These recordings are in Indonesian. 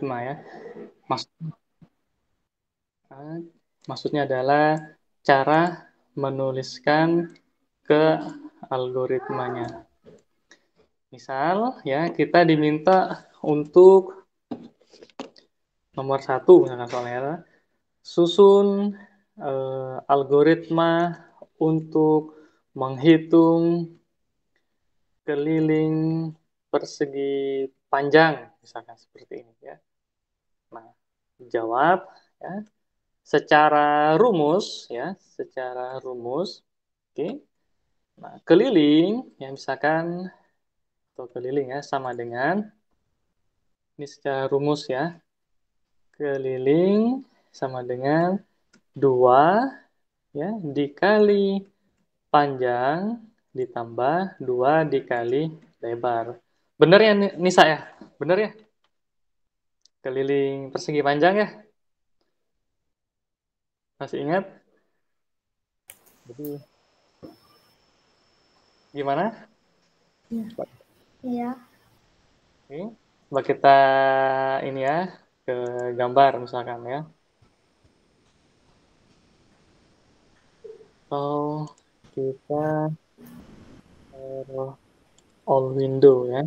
Ma nah, ya. Maksud, ah, maksudnya adalah cara menuliskan ke algoritmanya. Misal ya kita diminta untuk nomor satu misalkan soalnya susun eh, algoritma untuk menghitung keliling persegi panjang misalkan seperti ini ya jawab ya secara rumus ya secara rumus oke nah keliling ya misalkan atau keliling ya sama dengan ini secara rumus ya keliling sama dengan dua ya dikali panjang ditambah dua dikali lebar bener ya Nisa ya bener ya keliling persegi panjang ya masih ingat jadi gimana iya. iya oke coba kita ini ya ke gambar misalkan ya atau kita eh, all window ya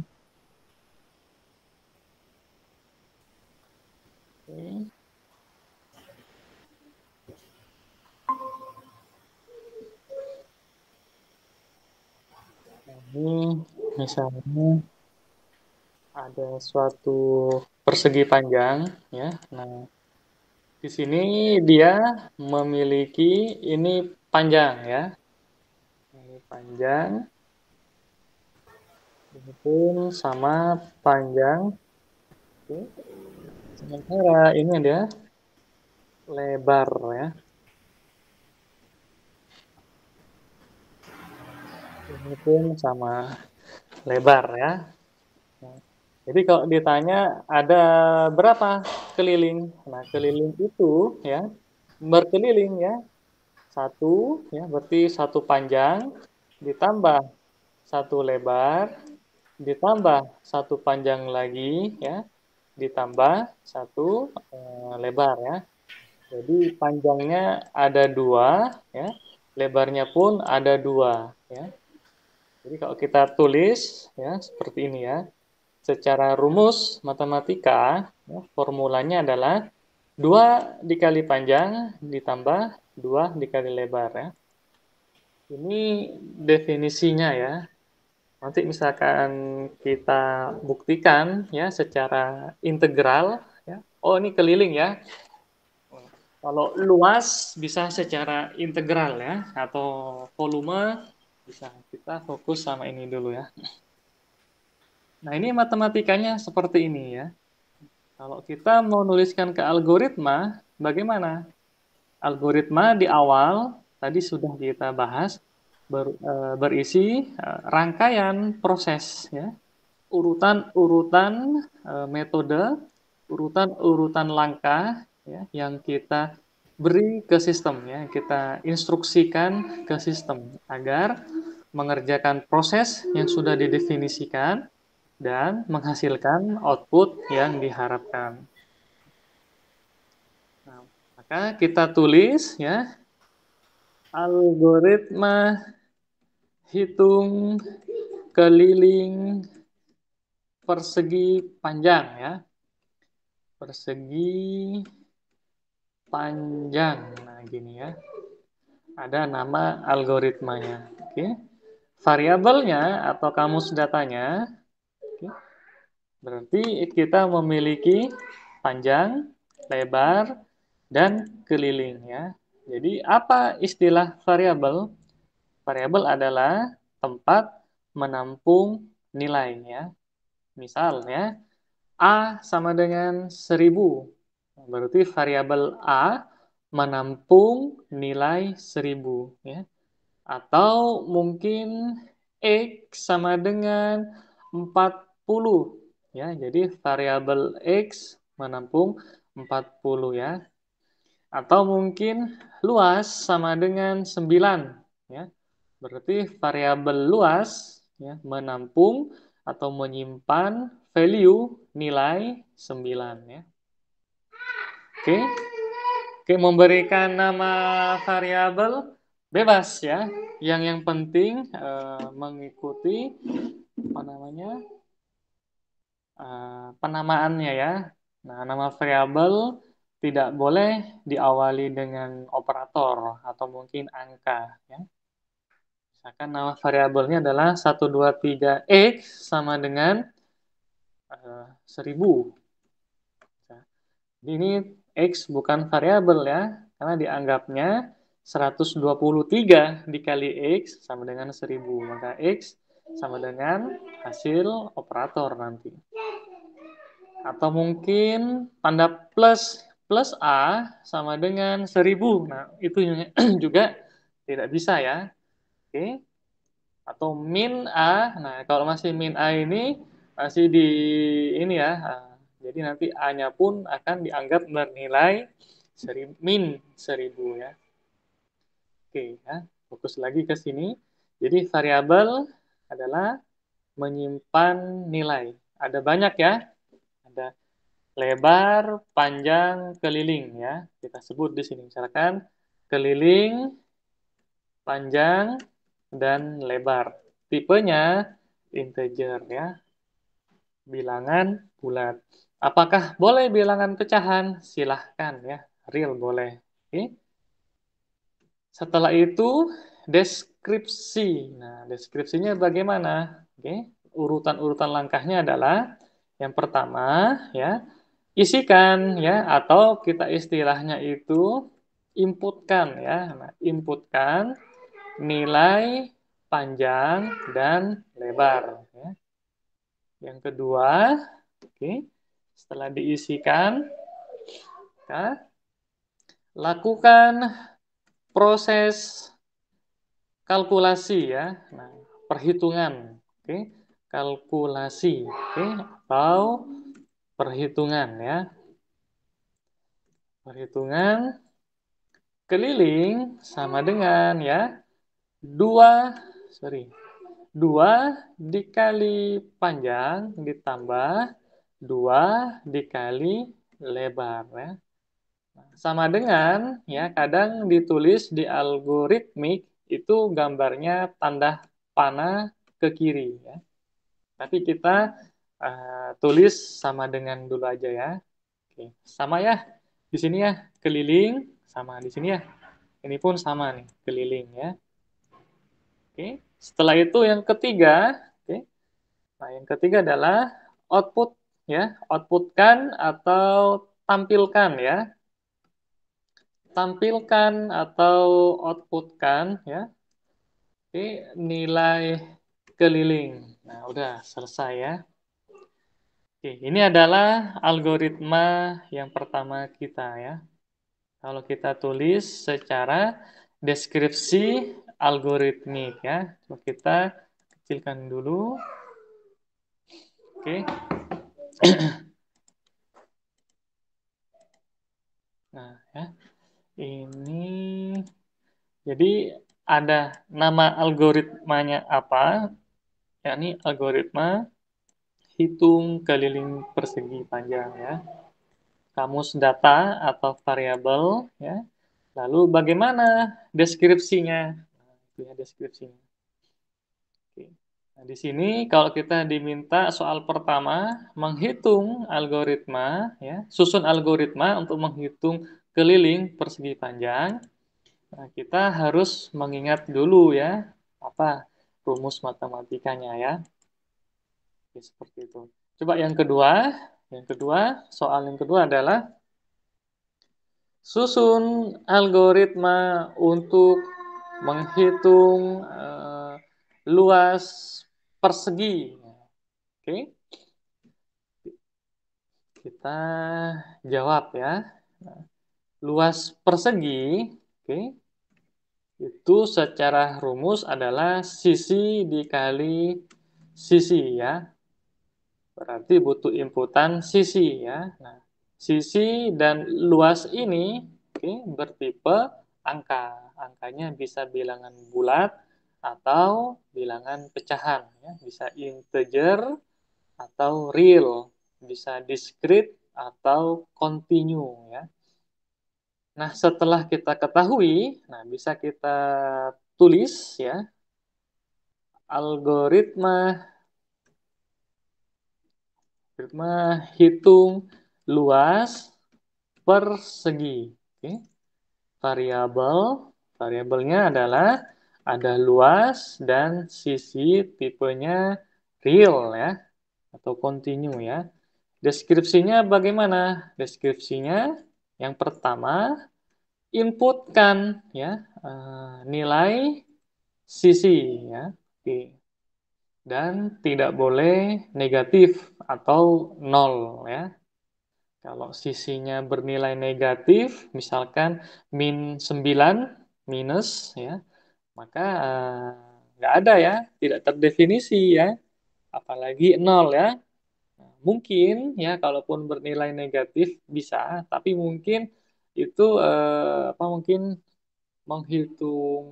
ini misalnya ada suatu persegi panjang ya. Nah, di sini dia memiliki ini panjang ya. Ini panjang. Ini pun sama panjang. Sementara ini dia lebar ya. itu sama lebar ya. Jadi kalau ditanya ada berapa keliling? Nah, keliling itu ya berkeliling ya. Satu ya berarti satu panjang ditambah satu lebar ditambah satu panjang lagi ya ditambah satu eh, lebar ya. Jadi panjangnya ada dua ya, lebarnya pun ada dua ya. Jadi kalau kita tulis ya seperti ini ya. Secara rumus matematika, ya, formulanya adalah dua dikali panjang ditambah dua dikali lebar ya. Ini definisinya ya. Nanti misalkan kita buktikan ya secara integral ya. Oh, ini keliling ya. Kalau luas bisa secara integral ya atau volume bisa kita fokus sama ini dulu ya nah ini matematikanya seperti ini ya kalau kita menuliskan ke algoritma bagaimana algoritma di awal tadi sudah kita bahas ber, eh, berisi eh, rangkaian proses ya urutan-urutan eh, metode urutan-urutan langkah ya yang kita beri ke sistem ya kita instruksikan ke sistem agar mengerjakan proses yang sudah didefinisikan dan menghasilkan output yang diharapkan. Nah, maka kita tulis ya algoritma hitung keliling persegi panjang ya. Persegi panjang. Nah, gini ya. Ada nama algoritmanya. Oke. Variabelnya atau kamus datanya Oke. berarti kita memiliki panjang, lebar, dan keliling ya. Jadi apa istilah variabel? Variabel adalah tempat menampung nilainya. Misalnya A sama dengan 1000 Berarti variabel A menampung nilai 1000 ya. Atau mungkin X sama dengan 40 ya. Jadi variabel X menampung 40 ya. Atau mungkin luas sama dengan 9 ya. Berarti variabel luas ya menampung atau menyimpan value nilai 9 ya. Oke. Oke, memberikan nama variabel bebas ya. Yang yang penting uh, mengikuti apa namanya? Uh, penamaannya ya. Nah, nama variabel tidak boleh diawali dengan operator atau mungkin angka ya. Misalkan nama variabelnya adalah 123x e sama dengan uh, eh, 1000. Nah, ini X bukan variabel ya, karena dianggapnya 123 dikali X sama dengan 1000. Maka X sama dengan hasil operator nanti. Atau mungkin tanda plus plus A sama dengan 1000. Nah, itu juga tidak bisa ya. Oke. Atau min A. Nah, kalau masih min A ini masih di ini ya, jadi nanti A-nya pun akan dianggap bernilai seri, min 1000 ya. Oke ya, fokus lagi ke sini. Jadi variabel adalah menyimpan nilai. Ada banyak ya. Ada lebar, panjang, keliling ya. Kita sebut di sini misalkan keliling, panjang, dan lebar. Tipenya integer ya bilangan bulat. Apakah boleh bilangan pecahan? Silahkan ya, real boleh. Oke. Setelah itu deskripsi. Nah, deskripsinya bagaimana? Oke, urutan-urutan langkahnya adalah yang pertama ya, isikan ya atau kita istilahnya itu inputkan ya. Nah, inputkan nilai panjang dan lebar ya. Yang kedua, oke. Okay setelah diisikan, ya, lakukan proses kalkulasi ya, nah, perhitungan, oke, okay. kalkulasi, oke, okay. atau perhitungan ya, perhitungan keliling sama dengan ya dua sorry dua dikali panjang ditambah 2 dikali lebar ya. Nah, sama dengan ya kadang ditulis di algoritmik itu gambarnya tanda panah ke kiri ya. Tapi kita uh, tulis sama dengan dulu aja ya. Oke, sama ya. Di sini ya keliling sama di sini ya. Ini pun sama nih keliling ya. Oke, setelah itu yang ketiga, oke. Nah, yang ketiga adalah output ya, outputkan atau tampilkan ya. Tampilkan atau outputkan ya. Oke, nilai keliling. Nah, udah selesai ya. Oke, ini adalah algoritma yang pertama kita ya. Kalau kita tulis secara deskripsi algoritmik ya. Coba kita kecilkan dulu. Oke nah, ya. Ini jadi ada nama algoritmanya apa? yakni algoritma hitung keliling persegi panjang ya. Kamus data atau variabel ya. Lalu bagaimana deskripsinya? Nah, ya deskripsinya. Nah, di sini kalau kita diminta soal pertama menghitung algoritma, ya susun algoritma untuk menghitung keliling persegi panjang. Nah, kita harus mengingat dulu ya apa rumus matematikanya ya. Oke, seperti itu. Coba yang kedua, yang kedua soal yang kedua adalah susun algoritma untuk menghitung uh, luas persegi. Oke. Kita jawab ya. Luas persegi, oke. itu secara rumus adalah sisi dikali sisi ya. Berarti butuh inputan sisi ya. Nah, sisi dan luas ini oke okay, bertipe angka. Angkanya bisa bilangan bulat atau bilangan pecahan ya, bisa integer atau real bisa discrete atau continue ya nah setelah kita ketahui nah bisa kita tulis ya algoritma algoritma hitung luas persegi okay. variabel variabelnya adalah ada luas dan sisi tipenya real ya atau continue ya. Deskripsinya bagaimana? Deskripsinya yang pertama inputkan ya eh, nilai sisi ya. Oke. Dan tidak boleh negatif atau nol ya. Kalau sisinya bernilai negatif, misalkan min 9 minus ya maka nggak ada ya, tidak terdefinisi ya, apalagi nol ya. Nah, mungkin ya, kalaupun bernilai negatif bisa, tapi mungkin itu uh, apa mungkin menghitung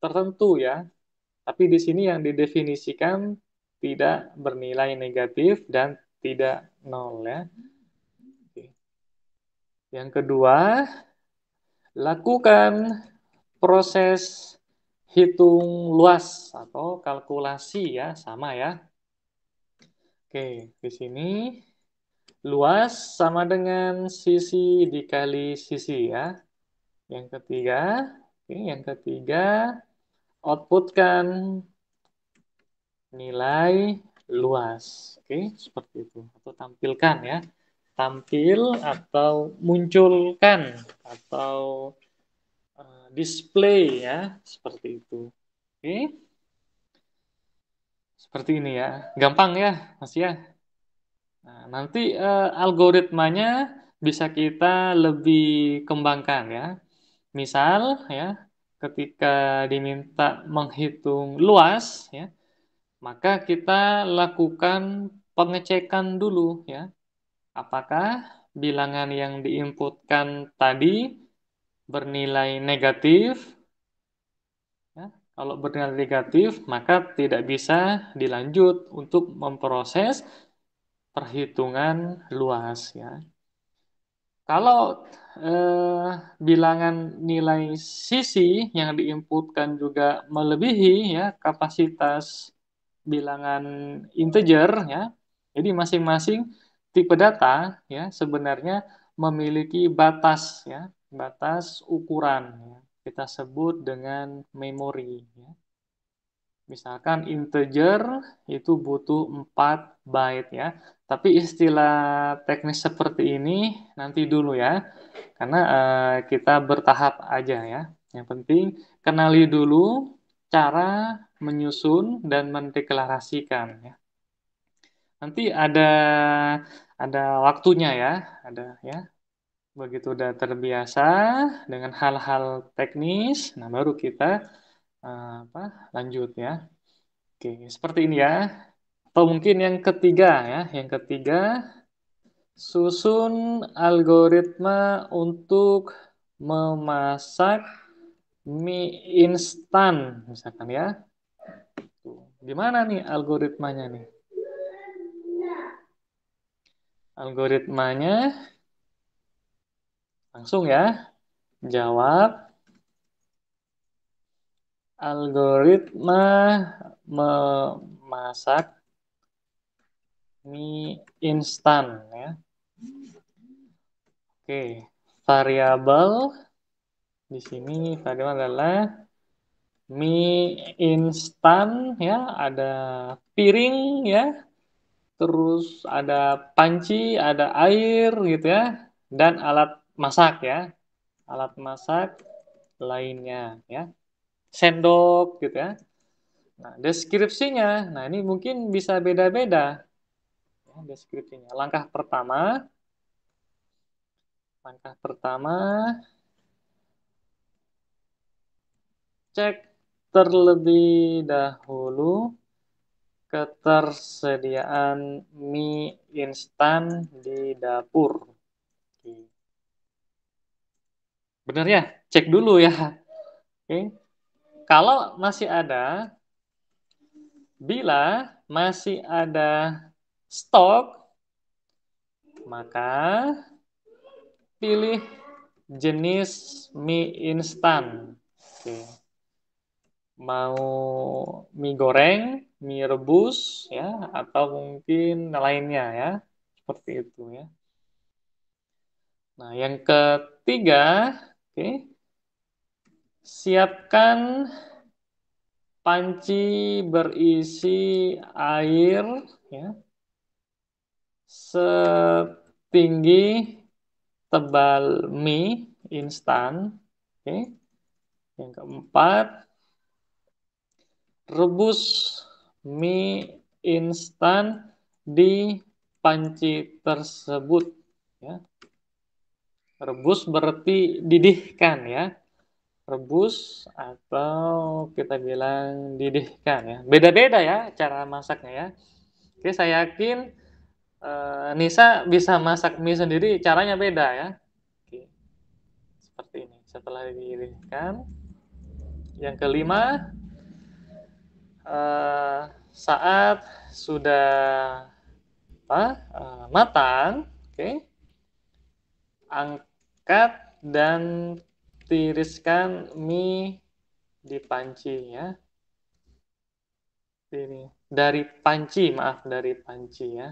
tertentu ya. Tapi di sini yang didefinisikan tidak bernilai negatif dan tidak nol ya. Yang kedua, lakukan proses hitung luas atau kalkulasi ya, sama ya. Oke, di sini luas sama dengan sisi dikali sisi ya. Yang ketiga, oke, yang ketiga outputkan nilai luas. Oke, seperti itu. Atau tampilkan ya. Tampil atau munculkan atau display ya seperti itu oke seperti ini ya gampang ya mas ya nah, nanti uh, algoritmanya bisa kita lebih kembangkan ya misal ya ketika diminta menghitung luas ya maka kita lakukan pengecekan dulu ya apakah bilangan yang diinputkan tadi bernilai negatif, ya, kalau bernilai negatif maka tidak bisa dilanjut untuk memproses perhitungan luas. Ya. Kalau eh, bilangan nilai sisi yang diinputkan juga melebihi ya kapasitas bilangan integer ya. Jadi masing-masing tipe data ya sebenarnya memiliki batas ya batas ukuran. Ya. Kita sebut dengan memori. Ya. Misalkan integer itu butuh 4 byte ya. Tapi istilah teknis seperti ini nanti dulu ya. Karena uh, kita bertahap aja ya. Yang penting kenali dulu cara menyusun dan mendeklarasikan ya. Nanti ada ada waktunya ya, ada ya Begitu udah terbiasa dengan hal-hal teknis, nah baru kita uh, apa lanjut ya. Oke, seperti ini ya. Atau mungkin yang ketiga ya, yang ketiga susun algoritma untuk memasak mie instan misalkan ya. Gimana nih algoritmanya nih? Algoritmanya Langsung ya. Jawab. Algoritma memasak mie instan ya. Oke, variabel di sini variabel adalah mie instan ya, ada piring ya. Terus ada panci, ada air gitu ya dan alat masak ya, alat masak lainnya ya, sendok gitu ya. Nah, deskripsinya, nah ini mungkin bisa beda-beda ya, deskripsinya. Langkah pertama, langkah pertama, cek terlebih dahulu ketersediaan mie instan di dapur. Benar ya? Cek dulu ya. Oke. Kalau masih ada bila masih ada stok maka pilih jenis mie instan. Oke. Mau mie goreng, mie rebus ya atau mungkin lainnya ya. Seperti itu ya. Nah, yang ketiga Oke. Siapkan panci berisi air ya. Setinggi tebal mie instan. Oke. Yang keempat, rebus mie instan di panci tersebut ya. Rebus berarti didihkan ya. Rebus atau kita bilang didihkan ya. Beda-beda ya cara masaknya ya. Oke, saya yakin eh, Nisa bisa masak mie sendiri, caranya beda ya. Oke. Seperti ini. Setelah didihkan. Yang kelima eh, saat sudah apa? Eh, matang, oke. angka angkat dan tiriskan mie di panci ya. Ini dari panci, maaf dari panci ya.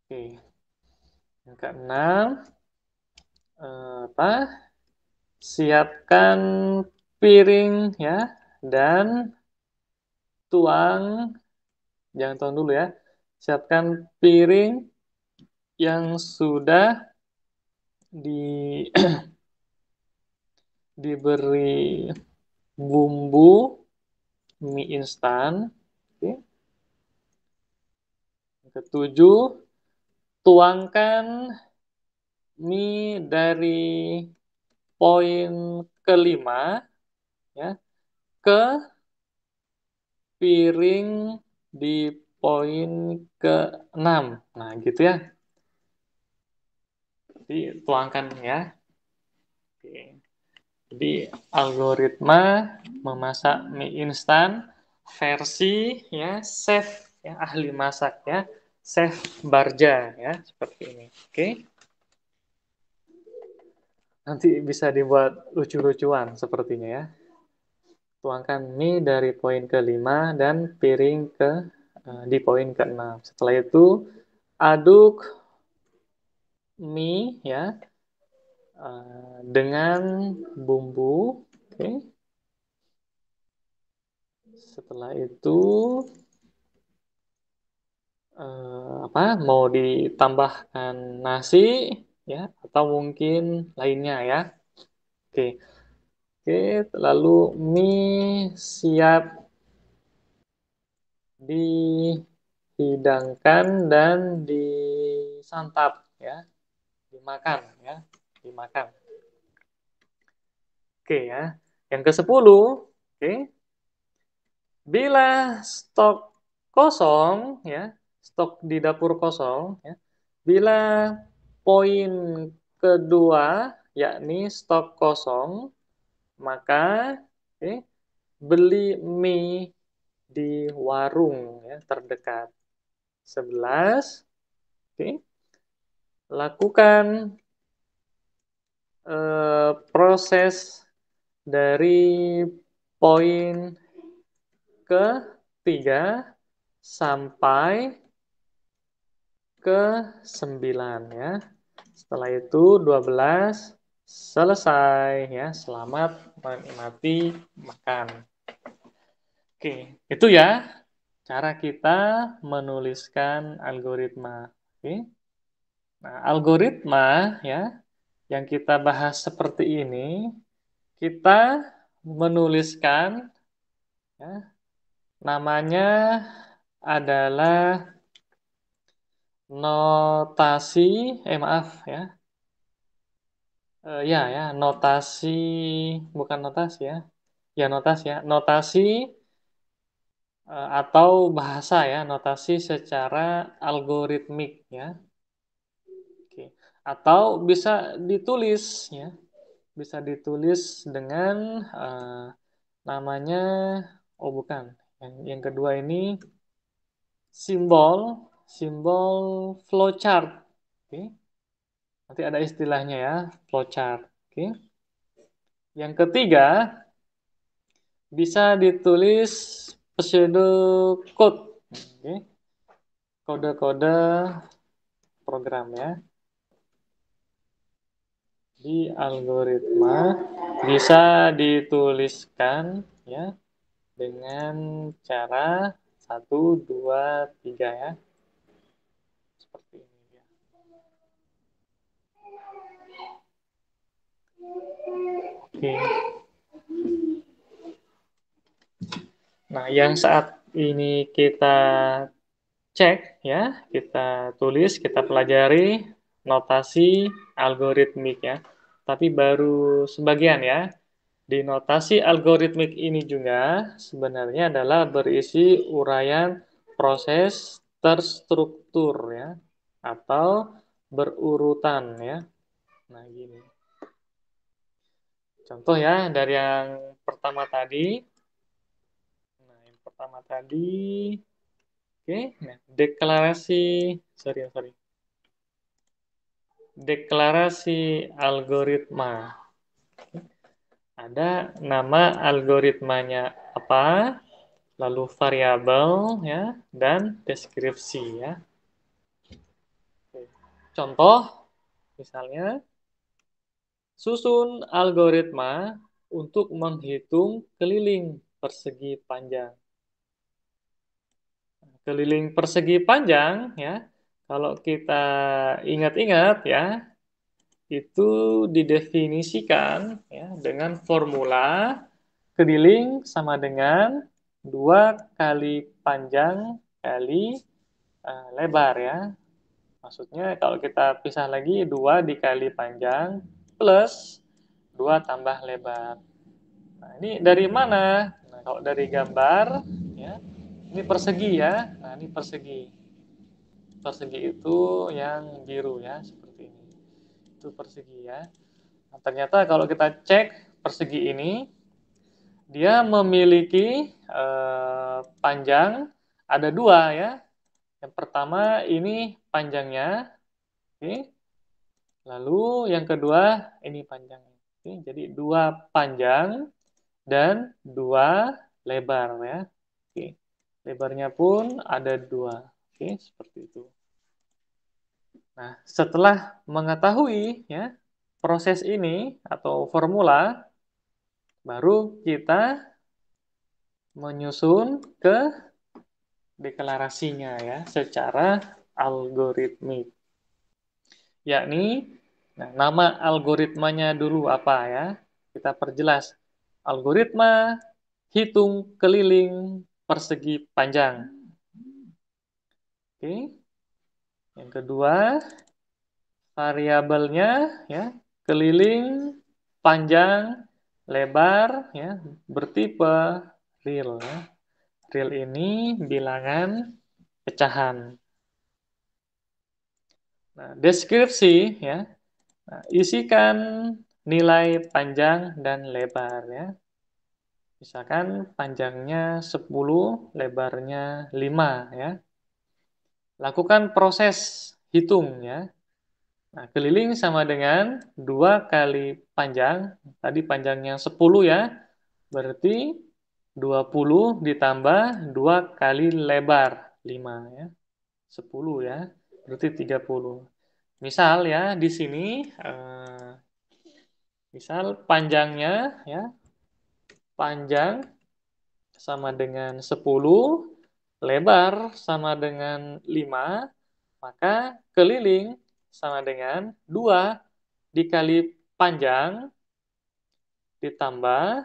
Oke. Yang keenam eh, apa? Siapkan piring ya dan tuang jangan tuang dulu ya. Siapkan piring yang sudah di diberi bumbu mie instan. Oke. ketujuh, tuangkan mie dari poin kelima ya ke piring di poin keenam. Nah, gitu ya dituangkan tuangkan ya. Oke. Jadi algoritma memasak mie instan versi ya chef ya ahli masak ya chef Barja ya seperti ini. Oke. Nanti bisa dibuat lucu-lucuan sepertinya ya. Tuangkan mie dari poin kelima dan piring ke eh, di poin ke-6. Setelah itu aduk mie ya uh, dengan bumbu, oke. Okay. Setelah itu uh, apa? Mau ditambahkan nasi ya atau mungkin lainnya ya. Oke. Okay. Oke, lalu mie siap dihidangkan dan disantap ya dimakan ya, dimakan. Oke ya. Yang ke sepuluh oke. Bila stok kosong ya, stok di dapur kosong ya. Bila poin kedua yakni stok kosong, maka oke, beli mie di warung ya terdekat. 11 oke lakukan eh, proses dari poin ke tiga sampai ke sembilan ya. Setelah itu 12 selesai ya. Selamat menikmati makan. Oke, itu ya cara kita menuliskan algoritma. Oke. Nah, algoritma ya yang kita bahas seperti ini, kita menuliskan ya, namanya adalah notasi, eh maaf ya, Uh, ya ya notasi bukan notasi ya, ya notasi ya, notasi uh, atau bahasa ya, notasi secara algoritmik ya atau bisa ditulis ya bisa ditulis dengan uh, namanya oh bukan yang yang kedua ini simbol simbol flowchart oke okay. nanti ada istilahnya ya flowchart oke okay. yang ketiga bisa ditulis pseudo code okay. kode-kode program ya di algoritma bisa dituliskan ya dengan cara satu dua tiga ya. Seperti ini ya. Oke. Nah, yang saat ini kita cek ya, kita tulis, kita pelajari notasi algoritmik ya tapi baru sebagian ya. Di notasi algoritmik ini juga sebenarnya adalah berisi uraian proses terstruktur ya atau berurutan ya. Nah, gini. Contoh ya dari yang pertama tadi. Nah, yang pertama tadi oke, okay. nah deklarasi sorry sorry deklarasi algoritma. Ada nama algoritmanya apa, lalu variabel ya dan deskripsi ya. Contoh misalnya susun algoritma untuk menghitung keliling persegi panjang. Keliling persegi panjang ya kalau kita ingat-ingat ya, itu didefinisikan ya, dengan formula keliling sama dengan dua kali panjang kali uh, lebar ya. Maksudnya kalau kita pisah lagi dua dikali panjang plus dua tambah lebar. Nah, ini dari mana? Nah, kalau dari gambar ya, ini persegi ya. Nah, ini persegi persegi itu yang biru ya seperti ini itu persegi ya nah, ternyata kalau kita cek persegi ini dia memiliki eh, panjang ada dua ya yang pertama ini panjangnya oke lalu yang kedua ini panjangnya oke jadi dua panjang dan dua lebar ya oke lebarnya pun ada dua oke seperti itu Nah, setelah mengetahui ya proses ini atau formula, baru kita menyusun ke deklarasinya ya secara algoritmik. Yakni nah, nama algoritmanya dulu apa ya? Kita perjelas algoritma hitung keliling persegi panjang. Oke. Okay. Yang kedua, variabelnya ya keliling, panjang, lebar, ya bertipe real. Ya. Real ini bilangan pecahan. Nah, deskripsi ya. Nah, isikan nilai panjang dan lebar ya. Misalkan panjangnya 10, lebarnya 5 ya. Lakukan proses hitung ya. Nah, keliling sama dengan 2 kali panjang. Tadi panjangnya 10 ya. Berarti 20 ditambah 2 kali lebar 5 ya. 10 ya. Berarti 30. Misal ya di sini eh, misal panjangnya ya panjang sama dengan 10 lebar sama dengan 5, maka keliling sama dengan 2 dikali panjang ditambah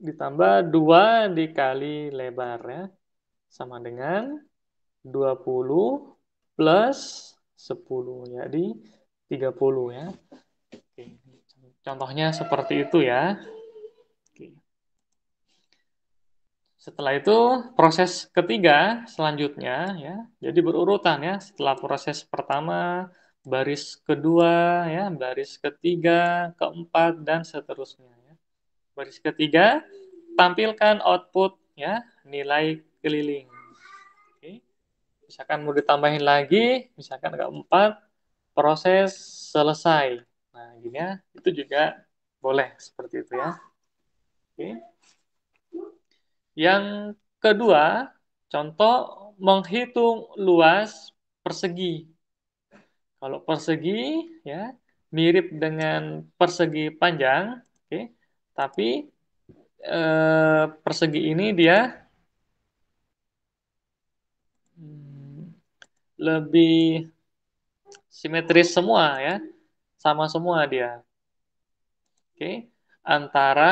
ditambah 2 dikali lebar ya. Sama dengan 20 plus 10 jadi 30 ya. Oke. Contohnya seperti itu ya. Setelah itu proses ketiga selanjutnya ya. Jadi berurutan ya. Setelah proses pertama, baris kedua ya, baris ketiga, keempat dan seterusnya ya. Baris ketiga tampilkan output ya, nilai keliling. Oke. Misalkan mau ditambahin lagi, misalkan keempat proses selesai. Nah, gini ya, itu juga boleh seperti itu ya. Oke. Yang kedua, contoh menghitung luas persegi. Kalau persegi ya mirip dengan persegi panjang, oke, okay, tapi eh, persegi ini dia hmm, lebih simetris semua ya, sama semua dia. Oke, okay. antara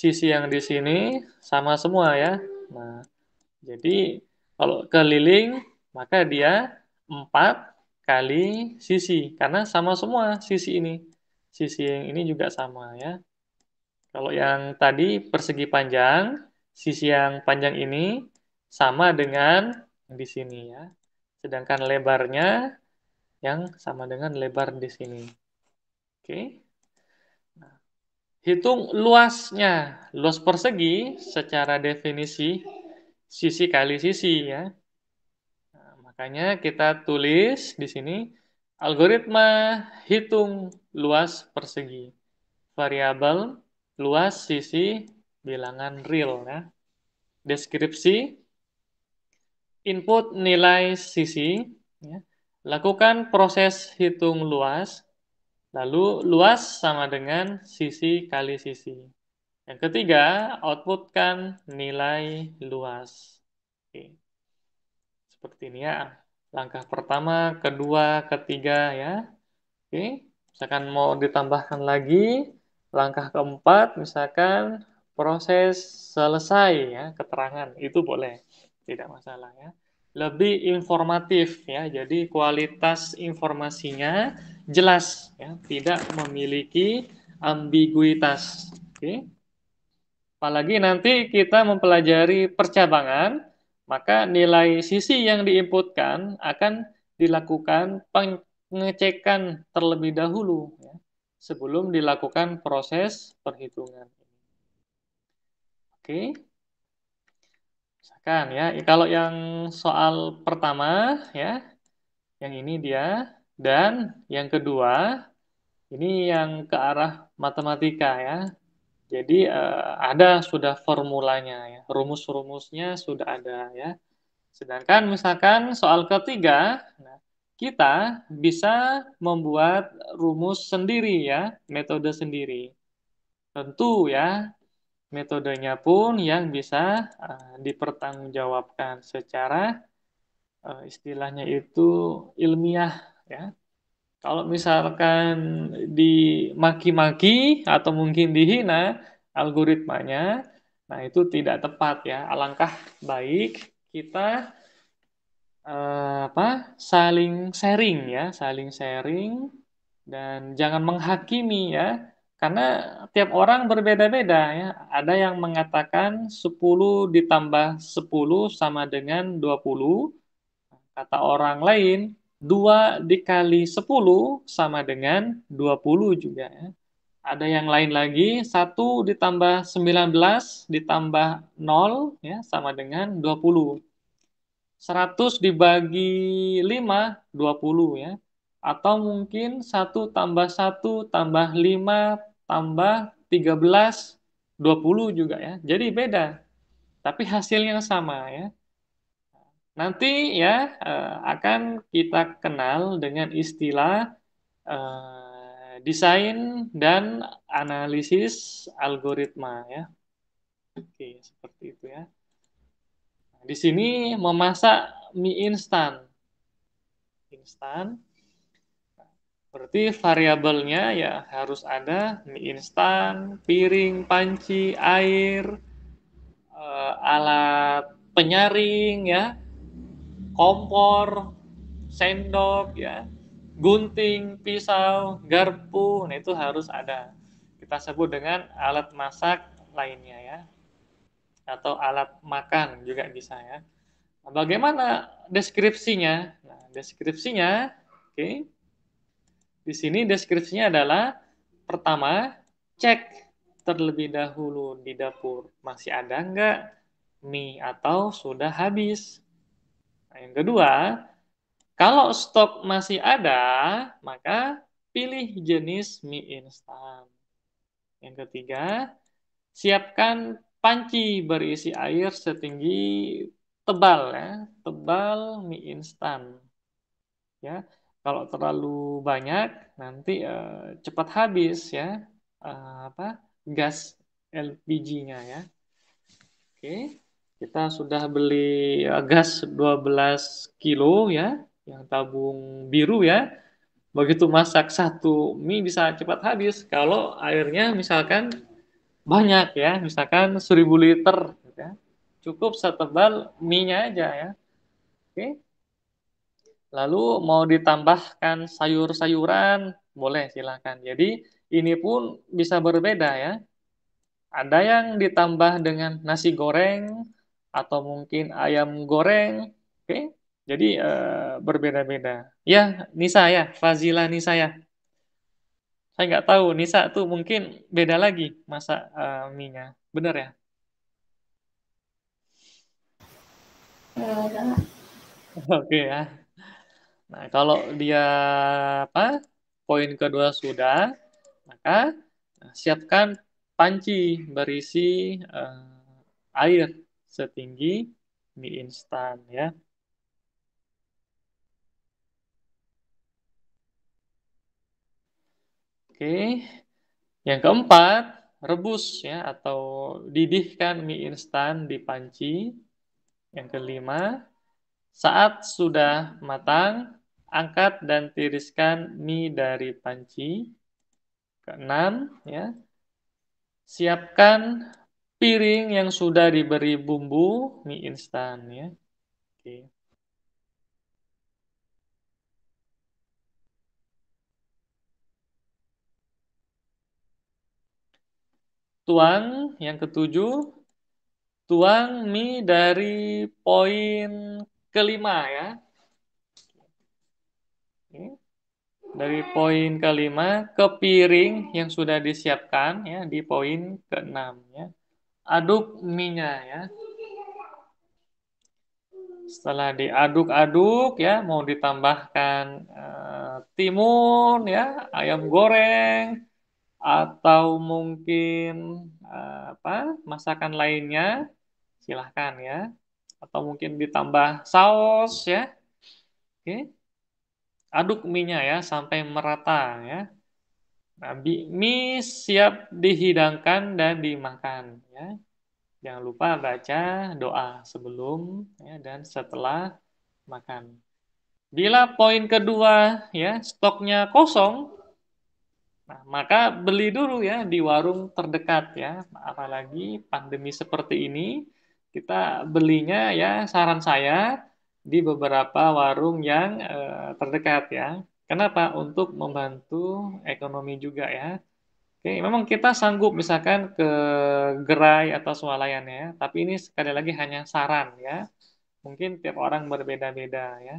sisi yang di sini sama semua ya. Nah, jadi kalau keliling maka dia 4 kali sisi karena sama semua sisi ini. Sisi yang ini juga sama ya. Kalau yang tadi persegi panjang, sisi yang panjang ini sama dengan di sini ya. Sedangkan lebarnya yang sama dengan lebar di sini. Oke. Okay. Hitung luasnya, luas persegi secara definisi sisi kali sisi ya. Nah, makanya kita tulis di sini algoritma hitung luas persegi. Variabel luas sisi bilangan real ya. Deskripsi input nilai sisi ya. Lakukan proses hitung luas Lalu luas sama dengan sisi kali sisi. Yang ketiga, outputkan nilai luas. Oke. Seperti ini ya. Langkah pertama, kedua, ketiga ya. Oke. Misalkan mau ditambahkan lagi, langkah keempat misalkan proses selesai ya, keterangan itu boleh. Tidak masalah ya. Lebih informatif ya. Jadi kualitas informasinya jelas, ya, tidak memiliki ambiguitas. Oke. Apalagi nanti kita mempelajari percabangan, maka nilai sisi yang diinputkan akan dilakukan pengecekan terlebih dahulu ya, sebelum dilakukan proses perhitungan. Oke. Misalkan ya, kalau yang soal pertama ya, yang ini dia dan yang kedua, ini yang ke arah matematika ya. Jadi uh, ada sudah formulanya ya, rumus-rumusnya sudah ada ya. Sedangkan misalkan soal ketiga, nah, kita bisa membuat rumus sendiri ya, metode sendiri. Tentu ya, metodenya pun yang bisa uh, dipertanggungjawabkan secara uh, istilahnya itu ilmiah ya kalau misalkan dimaki-maki atau mungkin dihina algoritmanya nah itu tidak tepat ya alangkah baik kita eh, apa saling sharing ya saling sharing dan jangan menghakimi ya karena tiap orang berbeda-beda ya ada yang mengatakan 10 ditambah 10 sama dengan 20 kata orang lain 2 dikali 10 sama dengan 20 juga ya. Ada yang lain lagi, 1 ditambah 19 ditambah 0 ya sama dengan 20. 100 dibagi 5, 20 ya. Atau mungkin 1 tambah 1 tambah 5 tambah 13, 20 juga ya. Jadi beda, tapi hasilnya sama ya. Nanti ya eh, akan kita kenal dengan istilah uh, desain dan analisis algoritma ya. Oke, seperti itu ya. Nah, di sini memasak mie instan. Instan. Berarti variabelnya ya harus ada mie instan, piring, panci, air, uh, alat penyaring ya kompor, sendok, ya, gunting, pisau, garpu, nah itu harus ada. Kita sebut dengan alat masak lainnya ya, atau alat makan juga bisa ya. Nah, bagaimana deskripsinya? Nah, deskripsinya, oke, okay. di sini deskripsinya adalah pertama cek terlebih dahulu di dapur masih ada enggak mie atau sudah habis Nah, yang kedua, kalau stok masih ada, maka pilih jenis mie instan. Yang ketiga, siapkan panci berisi air setinggi tebal ya, tebal mie instan. Ya, kalau terlalu banyak nanti uh, cepat habis ya uh, apa gas LPG-nya ya. Oke. Okay. Kita sudah beli ya, gas 12 kilo ya, yang tabung biru ya. Begitu masak satu mie bisa cepat habis kalau airnya misalkan banyak ya, misalkan 1000 liter gitu ya. Cukup setebal mie-nya aja ya. Oke. Lalu mau ditambahkan sayur-sayuran, boleh silahkan Jadi ini pun bisa berbeda ya. Ada yang ditambah dengan nasi goreng, atau mungkin ayam goreng. Oke, okay? jadi uh, berbeda-beda. Ya, Nisa ya, Fazila Nisa ya. Saya nggak tahu, Nisa tuh mungkin beda lagi masa uh, mie-nya. Bener ya? Oke okay, ya. Nah, kalau dia apa? Poin kedua sudah, maka eh, siapkan panci berisi uh, air setinggi mie instan ya. Oke. Yang keempat, rebus ya atau didihkan mie instan di panci. Yang kelima, saat sudah matang, angkat dan tiriskan mie dari panci. Keenam, ya. Siapkan piring yang sudah diberi bumbu mie instan ya. Oke. Tuang yang ketujuh, tuang mie dari poin kelima ya. Dari poin kelima ke piring yang sudah disiapkan ya di poin keenam ya aduk minyak ya. Setelah diaduk-aduk ya, mau ditambahkan uh, timun ya, ayam goreng atau mungkin uh, apa masakan lainnya, silahkan ya. Atau mungkin ditambah saus ya. Oke. Aduk minyak ya sampai merata ya. Nabi mi siap dihidangkan dan dimakan ya. Jangan lupa baca doa sebelum ya, dan setelah makan. Bila poin kedua ya stoknya kosong, nah, maka beli dulu ya di warung terdekat ya. Apalagi pandemi seperti ini, kita belinya ya saran saya di beberapa warung yang eh, terdekat ya. Kenapa? Untuk membantu ekonomi juga ya. Oke, memang kita sanggup misalkan ke gerai atau swalayan ya, tapi ini sekali lagi hanya saran ya. Mungkin tiap orang berbeda-beda ya.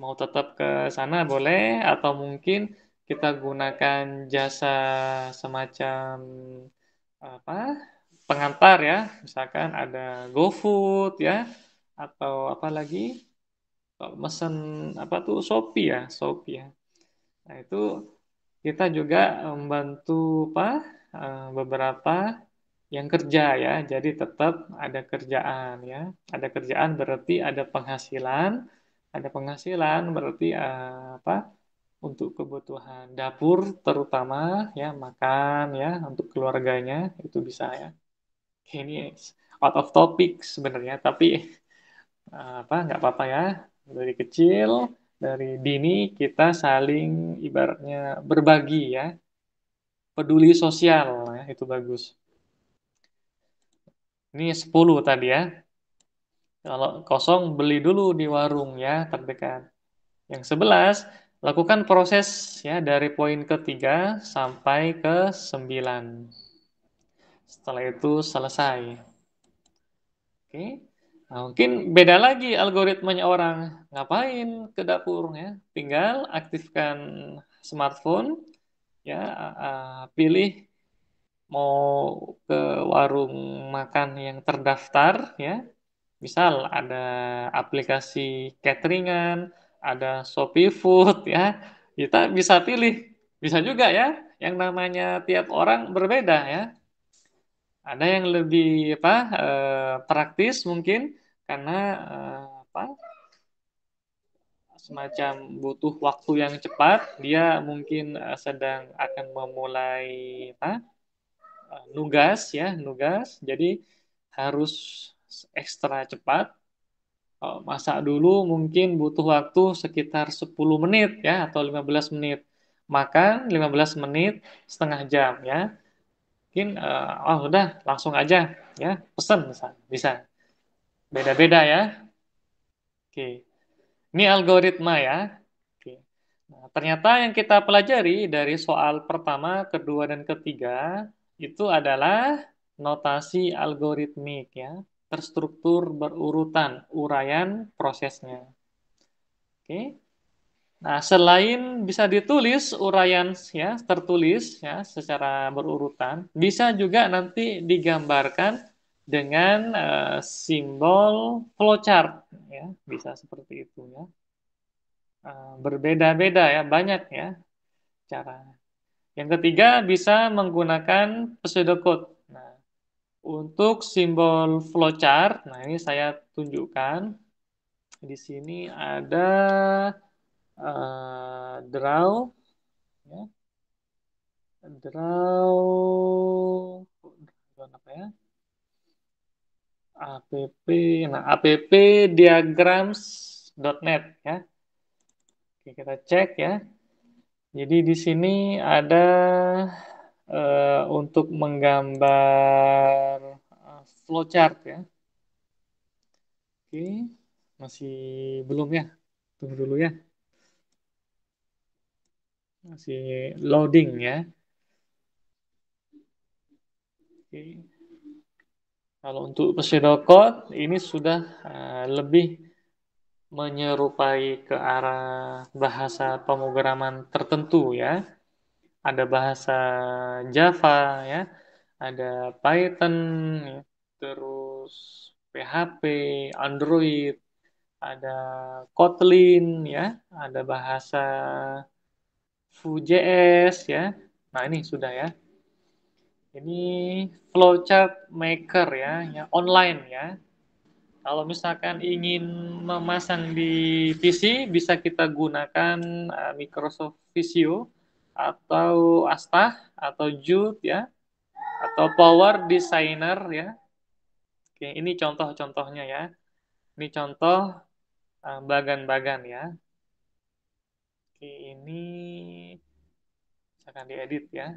Mau tetap ke sana boleh atau mungkin kita gunakan jasa semacam apa? pengantar ya, misalkan ada GoFood ya atau apa lagi? kalau mesen apa tuh Shopee ya, Shopee ya. Nah, itu kita juga membantu apa eh, beberapa yang kerja ya. Jadi tetap ada kerjaan ya. Ada kerjaan berarti ada penghasilan, ada penghasilan berarti eh, apa? untuk kebutuhan dapur terutama ya makan ya untuk keluarganya itu bisa ya. Ini out of topic sebenarnya tapi eh, apa nggak apa-apa ya dari kecil dari dini kita saling ibaratnya berbagi ya peduli sosial ya, itu bagus ini 10 tadi ya kalau kosong beli dulu di warung ya terdekat yang 11 lakukan proses ya dari poin ketiga sampai ke 9 setelah itu selesai oke Nah, mungkin beda lagi algoritmanya orang. Ngapain ke dapur ya? Tinggal aktifkan smartphone ya, uh, pilih mau ke warung makan yang terdaftar ya. Misal ada aplikasi cateringan, ada Shopee Food ya. Kita bisa pilih. Bisa juga ya yang namanya tiap orang berbeda ya ada yang lebih apa uh, praktis mungkin karena uh, apa semacam butuh waktu yang cepat, dia mungkin uh, sedang akan memulai apa nugas ya, nugas. Jadi harus ekstra cepat. uh, masak dulu mungkin butuh waktu sekitar 10 menit ya atau 15 menit. Makan 15 menit, setengah jam ya mungkin uh, oh udah langsung aja ya pesan bisa beda-beda ya oke ini algoritma ya oke nah, ternyata yang kita pelajari dari soal pertama kedua dan ketiga itu adalah notasi algoritmik ya terstruktur berurutan uraian prosesnya oke Nah, selain bisa ditulis uraian ya, tertulis ya secara berurutan, bisa juga nanti digambarkan dengan uh, simbol flowchart ya, bisa seperti itu ya. Uh, berbeda-beda ya, banyak ya cara. Yang ketiga bisa menggunakan pseudocode. Nah, untuk simbol flowchart, nah ini saya tunjukkan di sini ada Eh, draw ya. draw apa ya app nah app diagrams.net ya Oke, kita cek ya jadi di sini ada uh, untuk menggambar eh, flowchart ya oke masih belum ya tunggu dulu ya masih loading ya. Oke. Kalau untuk pseudocode ini sudah uh, lebih menyerupai ke arah bahasa pemrograman tertentu ya. Ada bahasa Java ya, ada Python, terus PHP, Android, ada Kotlin ya, ada bahasa js ya. Nah, ini sudah ya. Ini flowchart maker ya, ya online ya. Kalau misalkan ingin memasang di PC bisa kita gunakan uh, Microsoft Visio atau Asta atau Jut ya atau Power Designer ya. Oke, ini contoh-contohnya ya. Ini contoh uh, bagan-bagan uh, ya. Oke, ini akan diedit ya.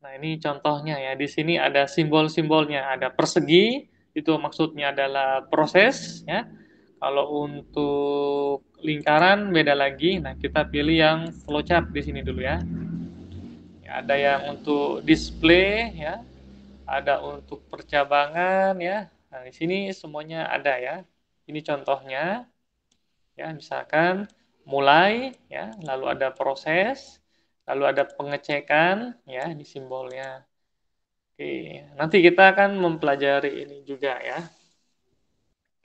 Nah, ini contohnya ya. Di sini ada simbol-simbolnya. Ada persegi, itu maksudnya adalah proses ya. Kalau untuk lingkaran beda lagi. Nah, kita pilih yang flowchart di sini dulu ya. Ada yang untuk display ya. Ada untuk percabangan ya. Nah, di sini semuanya ada ya. Ini contohnya. Ya, misalkan mulai ya lalu ada proses lalu ada pengecekan ya di simbolnya Oke, nanti kita akan mempelajari ini juga ya.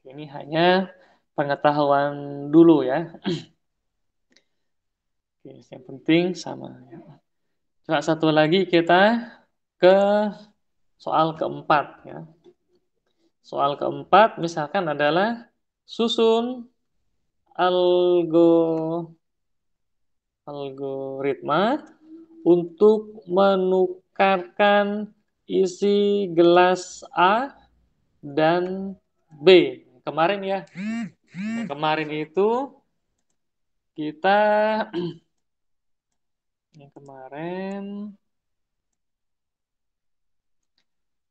Ini hanya pengetahuan dulu ya. Oke, yang penting sama ya. Coba satu lagi kita ke soal keempat ya. Soal keempat misalkan adalah susun algo algoritma untuk menukarkan isi gelas A dan B. Kemarin ya. Hmm. kemarin itu kita yang kemarin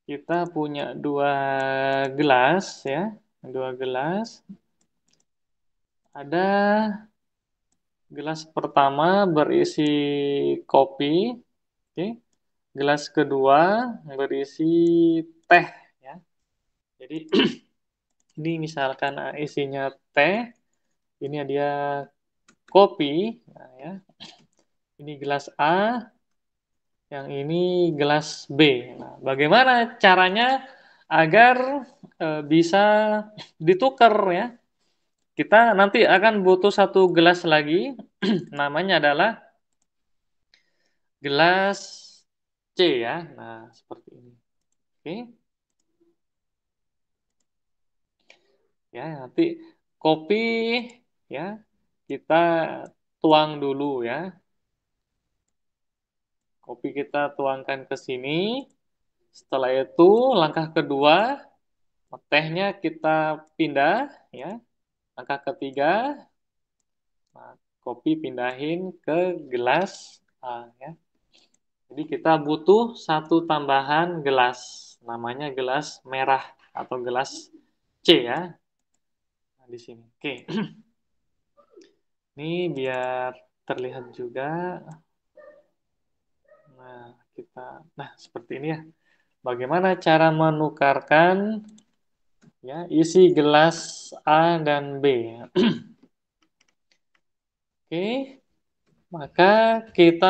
kita punya dua gelas ya, dua gelas. Ada gelas pertama berisi kopi, oke. Gelas kedua berisi teh, ya. Jadi ini misalkan ah, isinya teh, ini dia kopi, nah, ya. Ini gelas A, yang ini gelas B. Nah, bagaimana caranya agar e, bisa ditukar ya? Kita nanti akan butuh satu gelas lagi, namanya adalah gelas C ya. Nah, seperti ini. Oke. Okay. Ya, nanti kopi ya kita tuang dulu ya. Kopi kita tuangkan ke sini. Setelah itu langkah kedua tehnya kita pindah ya angka ketiga, nah, kopi pindahin ke gelas A. Ah, ya. Jadi kita butuh satu tambahan gelas, namanya gelas merah atau gelas C ya. Nah, di sini. Oke. Ini biar terlihat juga. Nah, kita nah seperti ini ya. Bagaimana cara menukarkan Ya, isi gelas A dan B. Oke, maka kita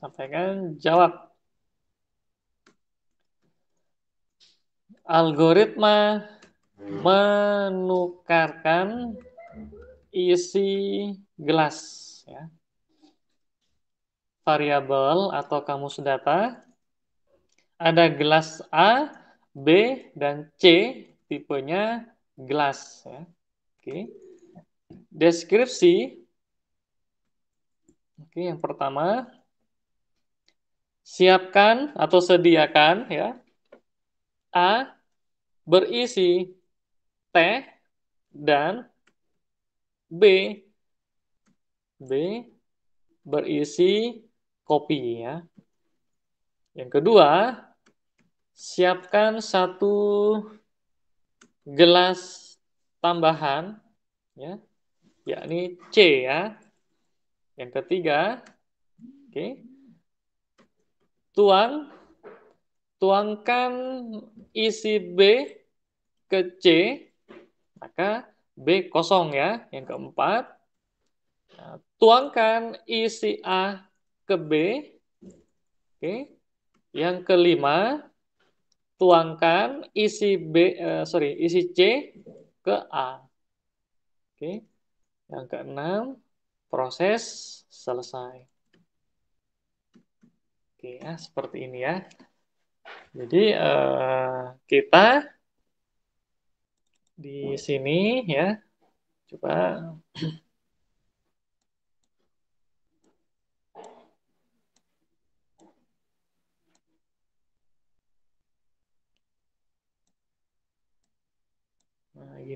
sampaikan jawab. Algoritma menukarkan isi gelas. Ya. Variabel atau kamus data, ada gelas A, B dan C tipenya gelas. Ya. Oke. Deskripsi. Oke, yang pertama siapkan atau sediakan ya A berisi teh dan B B berisi kopi ya. Yang kedua, siapkan satu gelas tambahan, ya, yakni C ya. Yang ketiga, oke, tuang tuangkan isi B ke C, maka B kosong ya. Yang keempat, nah, tuangkan isi A ke B, oke. Yang kelima, tuangkan isi B uh, sorry isi C ke A. Oke. Yang keenam proses selesai. Oke ya, seperti ini ya. Jadi uh, kita di sini ya coba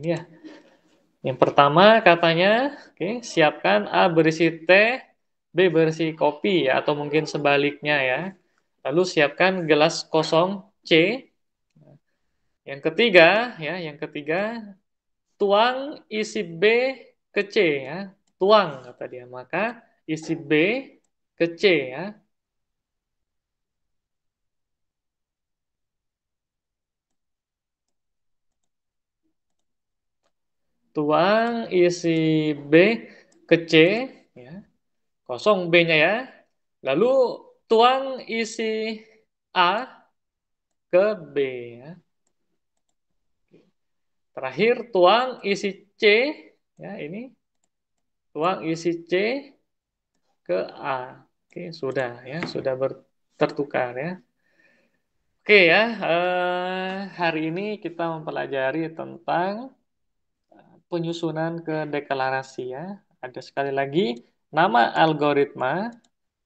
ini ya. Yang pertama katanya, oke, okay, siapkan A berisi teh, B berisi kopi ya, atau mungkin sebaliknya ya. Lalu siapkan gelas kosong C. Yang ketiga ya, yang ketiga tuang isi B ke C ya. Tuang kata dia, maka isi B ke C ya. tuang isi B ke C ya. Kosong B-nya ya. Lalu tuang isi A ke B ya. Terakhir tuang isi C ya ini tuang isi C ke A. Oke, sudah ya, sudah ber, tertukar ya. Oke ya, eh, hari ini kita mempelajari tentang penyusunan ke deklarasi ya. Ada sekali lagi nama algoritma,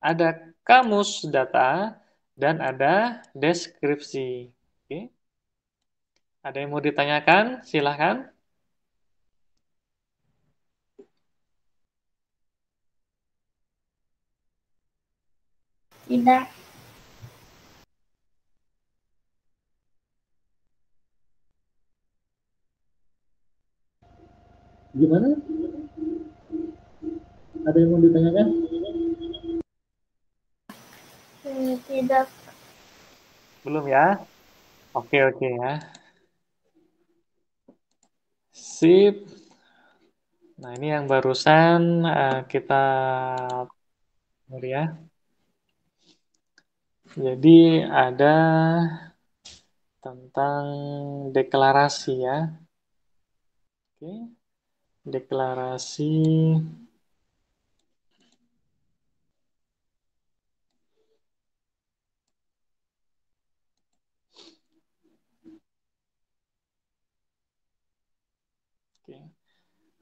ada kamus data, dan ada deskripsi. Oke. Ada yang mau ditanyakan? Silahkan. Tidak. Gimana? Ada yang mau ditanyakan? Hmm, tidak. Belum ya? Oke, oke ya. Sip. Nah, ini yang barusan uh, kita ya. Jadi ada tentang deklarasi ya. Oke. Okay deklarasi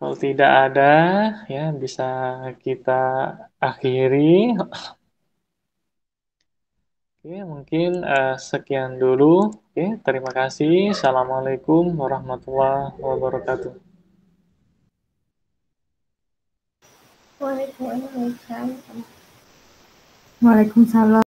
Kalau tidak ada, ya bisa kita akhiri. Oke, mungkin uh, sekian dulu. Oke, terima kasih. Assalamualaikum warahmatullahi wabarakatuh. Waalaikumsalam. Waalaikumsalam.